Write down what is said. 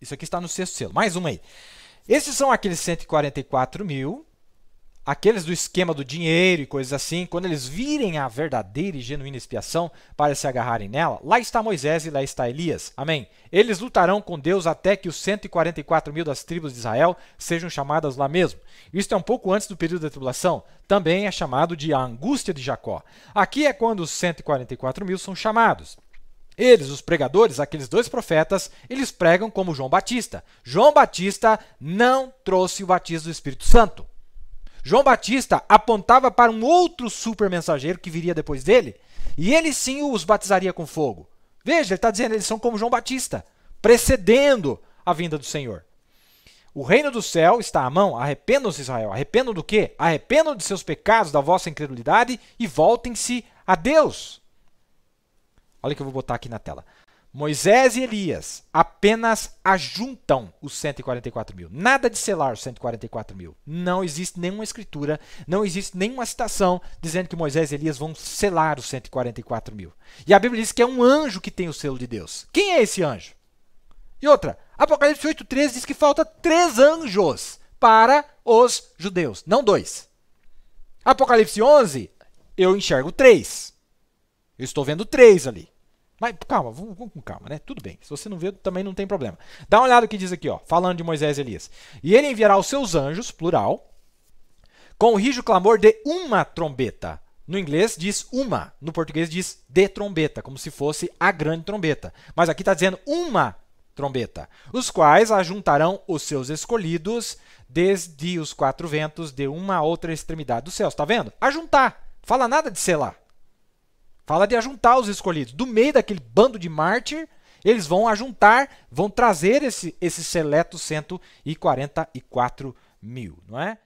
Isso aqui está no sexto selo. Mais uma aí. Esses são aqueles 144 mil, aqueles do esquema do dinheiro e coisas assim. Quando eles virem a verdadeira e genuína expiação para se agarrarem nela, lá está Moisés e lá está Elias. Amém. Eles lutarão com Deus até que os 144 mil das tribos de Israel sejam chamadas lá mesmo. Isto é um pouco antes do período da tribulação. Também é chamado de a angústia de Jacó. Aqui é quando os 144 mil são chamados. Eles, os pregadores, aqueles dois profetas, eles pregam como João Batista. João Batista não trouxe o batismo do Espírito Santo. João Batista apontava para um outro super mensageiro que viria depois dele, e ele sim os batizaria com fogo. Veja, ele está dizendo, eles são como João Batista, precedendo a vinda do Senhor. O reino do céu está à mão. Arrependam-se, Israel. Arrependam do quê? Arrependam de seus pecados, da vossa incredulidade e voltem-se a Deus. Olha o que eu vou botar aqui na tela. Moisés e Elias apenas ajuntam os 144 mil. Nada de selar os 144 mil. Não existe nenhuma escritura, não existe nenhuma citação dizendo que Moisés e Elias vão selar os 144 mil. E a Bíblia diz que é um anjo que tem o selo de Deus. Quem é esse anjo? E outra, Apocalipse 8,13 diz que falta três anjos para os judeus, não dois. Apocalipse 11, eu enxergo três. Eu estou vendo três ali. Mas calma, vamos, vamos, com calma, né? Tudo bem. Se você não vê, também não tem problema. Dá uma olhada no que diz aqui, ó, falando de Moisés e Elias. E ele enviará os seus anjos, plural, com o rijo clamor de uma trombeta. No inglês diz uma, no português diz de trombeta, como se fosse a grande trombeta. Mas aqui está dizendo uma trombeta, os quais ajuntarão os seus escolhidos desde os quatro ventos de uma outra extremidade dos céus. Está vendo? Ajuntar. Fala nada de selar. Fala de ajuntar os escolhidos. Do meio daquele bando de mártir, eles vão ajuntar, vão trazer esse, esse seleto 144 mil, não é?